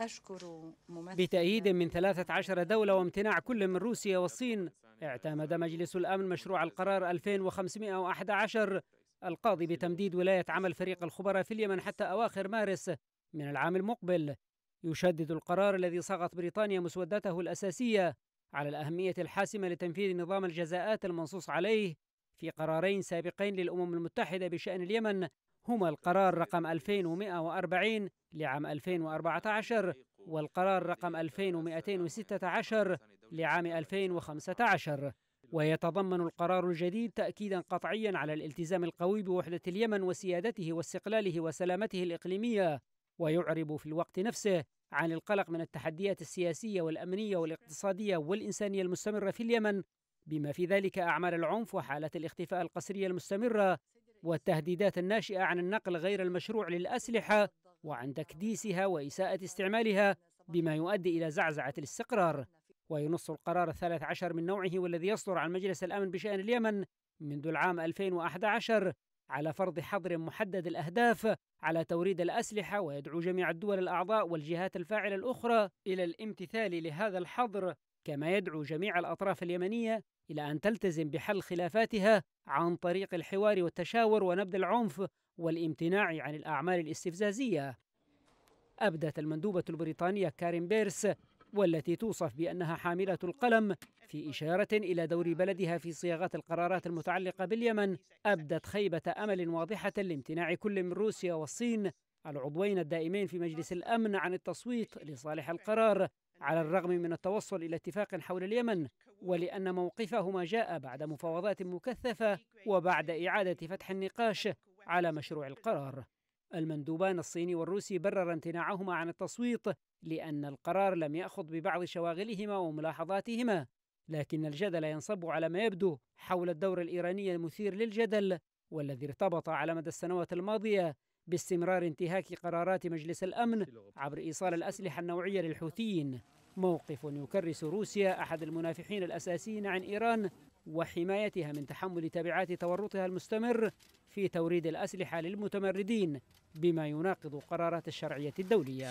أشكر ممثل بتأييد من 13 دولة وامتناع كل من روسيا والصين اعتمد مجلس الأمن مشروع القرار 2511 القاضي بتمديد ولاية عمل فريق الخبراء في اليمن حتى أواخر مارس من العام المقبل يشدد القرار الذي صاغت بريطانيا مسودته الأساسية على الأهمية الحاسمة لتنفيذ نظام الجزاءات المنصوص عليه في قرارين سابقين للأمم المتحدة بشأن اليمن هما القرار رقم 2140 لعام 2014 والقرار رقم 2216 لعام 2015 ويتضمن القرار الجديد تأكيدا قطعيا على الالتزام القوي بوحدة اليمن وسيادته واستقلاله وسلامته الإقليمية ويعرب في الوقت نفسه عن القلق من التحديات السياسية والأمنية والاقتصادية والإنسانية المستمرة في اليمن بما في ذلك أعمال العنف وحالة الاختفاء القسرية المستمرة والتهديدات الناشئة عن النقل غير المشروع للأسلحة وعن تكديسها وإساءة استعمالها بما يؤدي إلى زعزعة الاستقرار وينص القرار الثالث عشر من نوعه والذي يصدر عن مجلس الأمن بشأن اليمن منذ العام 2011 على فرض حظر محدد الأهداف على توريد الأسلحة ويدعو جميع الدول الأعضاء والجهات الفاعلة الأخرى إلى الامتثال لهذا الحظر كما يدعو جميع الأطراف اليمنية إلى أن تلتزم بحل خلافاتها عن طريق الحوار والتشاور ونبذ العنف والامتناع عن الأعمال الاستفزازية أبدت المندوبة البريطانية كارين بيرس والتي توصف بأنها حاملة القلم في إشارة إلى دور بلدها في صياغة القرارات المتعلقة باليمن أبدت خيبة أمل واضحة لامتناع كل من روسيا والصين العضوين الدائمين في مجلس الأمن عن التصويت لصالح القرار على الرغم من التوصل إلى اتفاق حول اليمن ولأن موقفهما جاء بعد مفاوضات مكثفة وبعد إعادة فتح النقاش على مشروع القرار المندوبان الصيني والروسي برر امتناعهما عن التصويت لأن القرار لم يأخذ ببعض شواغلهما وملاحظاتهما لكن الجدل ينصب على ما يبدو حول الدور الإيراني المثير للجدل والذي ارتبط على مدى السنوات الماضية باستمرار انتهاك قرارات مجلس الأمن عبر إيصال الأسلحة النوعية للحوثيين موقف يكرس روسيا أحد المنافحين الأساسيين عن إيران وحمايتها من تحمل تبعات تورطها المستمر في توريد الأسلحة للمتمردين بما يناقض قرارات الشرعية الدولية